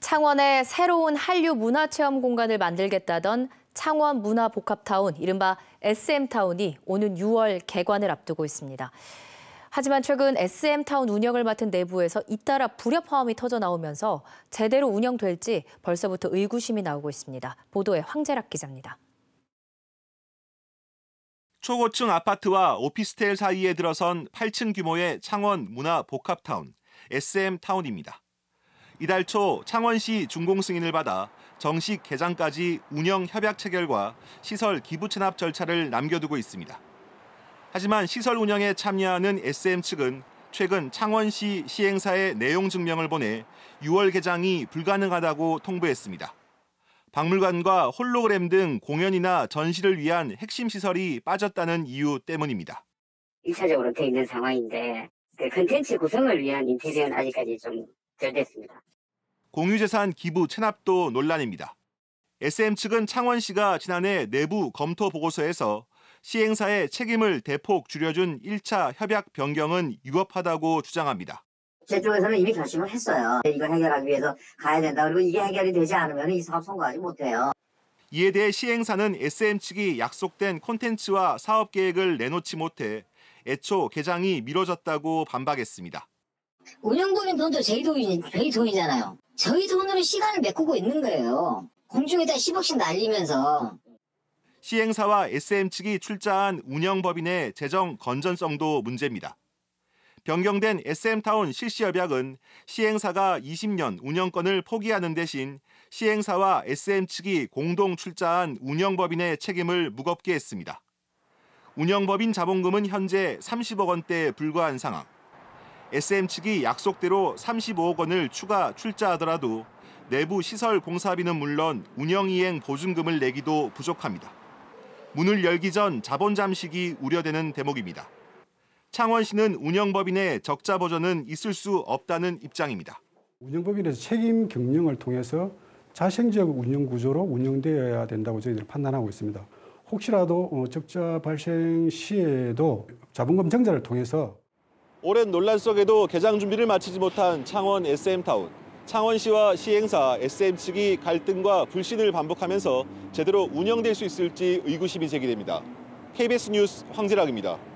창원에 새로운 한류 문화 체험 공간을 만들겠다던 창원 문화 복합타운, 이른바 SM타운이 오는 6월 개관을 앞두고 있습니다. 하지만 최근 SM타운 운영을 맡은 내부에서 잇따라 불협화음이 터져 나오면서 제대로 운영될지 벌써부터 의구심이 나오고 있습니다. 보도에 황재락 기자입니다. 초고층 아파트와 오피스텔 사이에 들어선 8층 규모의 창원 문화 복합타운, SM타운입니다. 이달 초 창원시 준공 승인을 받아 정식 개장까지 운영 협약 체결과 시설 기부 체납 절차를 남겨두고 있습니다. 하지만 시설 운영에 참여하는 SM 측은 최근 창원시 시행사에 내용 증명을 보내 6월 개장이 불가능하다고 통보했습니다. 박물관과 홀로그램 등 공연이나 전시를 위한 핵심 시설이 빠졌다는 이유 때문입니다. 1차적으로 돼 있는 상황인데 그 컨텐츠 구성을 위한 인테리어는 아직까지 좀 결제했습니다. 공유재산 기부 체납도 논란입니다. SM 측은 창원 시가 지난해 내부 검토 보고서에서 시행사의 책임을 대폭 줄여준 1차 협약 변경은 위법하다고 주장합니다. 제 쪽에서는 이미 결심을 했어요. 이걸 해결하기 위해서 가야 된다. 그리고 이게 해결이 되지 않으면 이 사업 성공하지 못해요. 이에 대해 시행사는 SM 측이 약속된 콘텐츠와 사업 계획을 내놓지 못해 애초 개장이 미뤄졌다고 반박했습니다. 운영도인 돈도 저희 돈이, 저희 돈이잖아요. 저희 돈으로 시간을 메꾸고 있는 거예요. 공중에다 10억씩 날리면서. 시행사와 SM 측이 출자한 운영법인의 재정 건전성도 문제입니다. 변경된 SM타운 실시 협약은 시행사가 20년 운영권을 포기하는 대신 시행사와 SM 측이 공동 출자한 운영법인의 책임을 무겁게 했습니다. 운영법인 자본금은 현재 30억 원대에 불과한 상황. SM 측이 약속대로 35억 원을 추가 출자하더라도 내부 시설 공사비는 물론 운영이행 보증금을 내기도 부족합니다. 문을 열기 전 자본 잠식이 우려되는 대목입니다. 창원시는 운영법인의 적자 버전은 있을 수 없다는 입장입니다. 운영법인에서 책임 경영을 통해서 자생적 운영 구조로 운영되어야 된다고 저희들이 판단하고 있습니다. 혹시라도 어, 적자 발생 시에도 자본금 증자를 통해서 오랜 논란 속에도 개장 준비를 마치지 못한 창원 SM타운. 창원시와 시행사 SM 측이 갈등과 불신을 반복하면서 제대로 운영될 수 있을지 의구심이 제기됩니다. KBS 뉴스 황재락입니다.